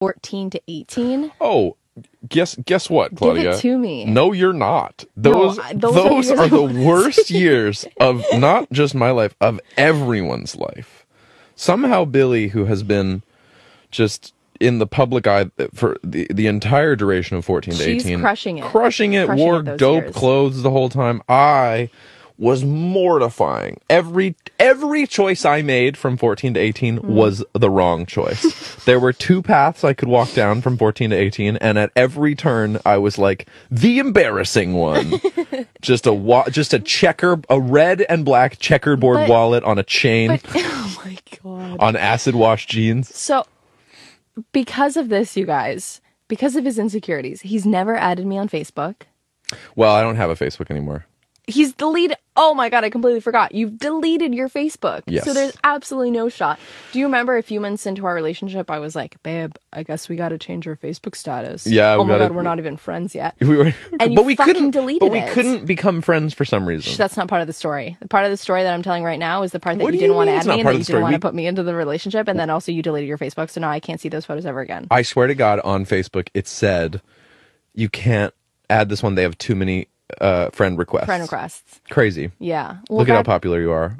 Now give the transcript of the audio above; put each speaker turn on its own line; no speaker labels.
14 to 18.
Oh, guess guess what, Claudia? Give it to me. No, you're not. Those no, those, those, are, are the worst years of not just my life, of everyone's life. Somehow Billy, who has been just in the public eye for the, the entire duration of 14 to 18 crushing
it crushing it crushing wore it dope years.
clothes the whole time i was mortifying every every choice I made from 14 to 18 mm was the wrong choice. there were two paths I could walk down from 14 to 18, and at every turn, I was like the embarrassing one. just a wa- just a checker, a red and black checkerboard but, wallet on a chain. But,
oh my god! On
acid wash jeans.
So, because of this, you guys, because of his insecurities, he's never added me on Facebook.
Well, I don't have a Facebook anymore
he's deleted. Oh my god, I completely forgot. You've deleted your Facebook. Yes. So there's absolutely no shot. Do you remember a few months into our relationship, I was like, babe, I guess we got to change our Facebook status. Yeah. Oh my gotta, god, we're not even friends yet.
We were, and but we
couldn't. Deleted but we it. couldn't
become friends for some reason.
that's not part of the story. The part of the story that I'm telling right now is the part that what you didn't want to add me and that you didn't want to put me into the relationship, and then also you deleted your Facebook, so now I can't see those photos ever again.
I swear to God, on Facebook it said, you can't add this one. They have too many uh, friend requests. Friend requests. Crazy. Yeah. Well, Look at how popular you are.